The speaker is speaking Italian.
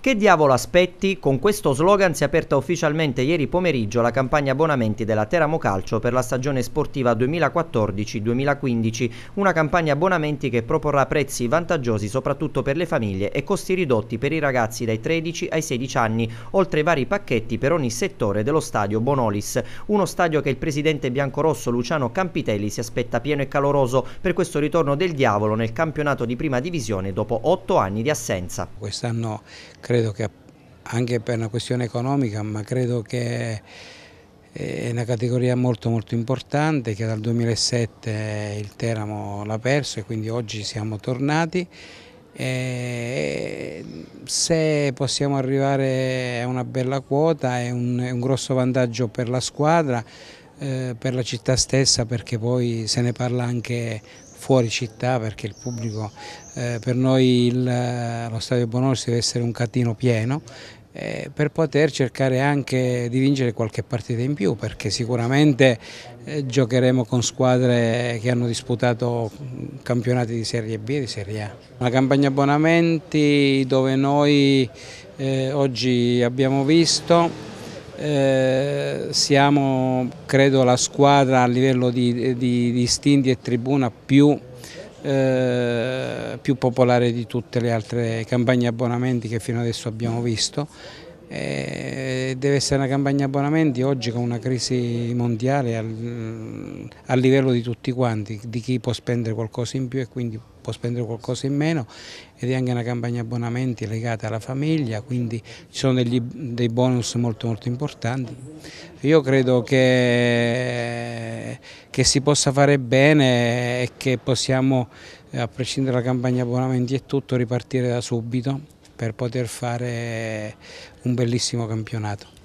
Che diavolo aspetti? Con questo slogan si è aperta ufficialmente ieri pomeriggio la campagna abbonamenti della Teramo Calcio per la stagione sportiva 2014-2015, una campagna abbonamenti che proporrà prezzi vantaggiosi soprattutto per le famiglie e costi ridotti per i ragazzi dai 13 ai 16 anni, oltre vari pacchetti per ogni settore dello stadio Bonolis, uno stadio che il presidente biancorosso Luciano Campitelli si aspetta pieno e caloroso per questo ritorno del diavolo nel campionato di prima divisione dopo otto anni di assenza. Quest'anno credo che anche per una questione economica, ma credo che è una categoria molto molto importante che dal 2007 il Teramo l'ha perso e quindi oggi siamo tornati. E se possiamo arrivare a una bella quota è un, è un grosso vantaggio per la squadra eh, per la città stessa perché poi se ne parla anche fuori città perché il pubblico, eh, per noi il, eh, lo stadio Bonolis deve essere un catino pieno eh, per poter cercare anche di vincere qualche partita in più perché sicuramente eh, giocheremo con squadre che hanno disputato campionati di Serie B e di Serie A. Una campagna abbonamenti dove noi eh, oggi abbiamo visto eh, siamo credo la squadra a livello di, di, di stindi e tribuna più, eh, più, popolare di tutte le altre campagne abbonamenti che fino adesso abbiamo visto. Eh, deve essere una campagna abbonamenti oggi con una crisi mondiale al, al livello di tutti quanti, di chi può spendere qualcosa in più e quindi può spendere qualcosa in meno ed è anche una campagna abbonamenti legata alla famiglia, quindi ci sono degli, dei bonus molto molto importanti. Io credo che, che si possa fare bene e che possiamo, eh, a prescindere dalla campagna abbonamenti e tutto, ripartire da subito per poter fare un bellissimo campionato.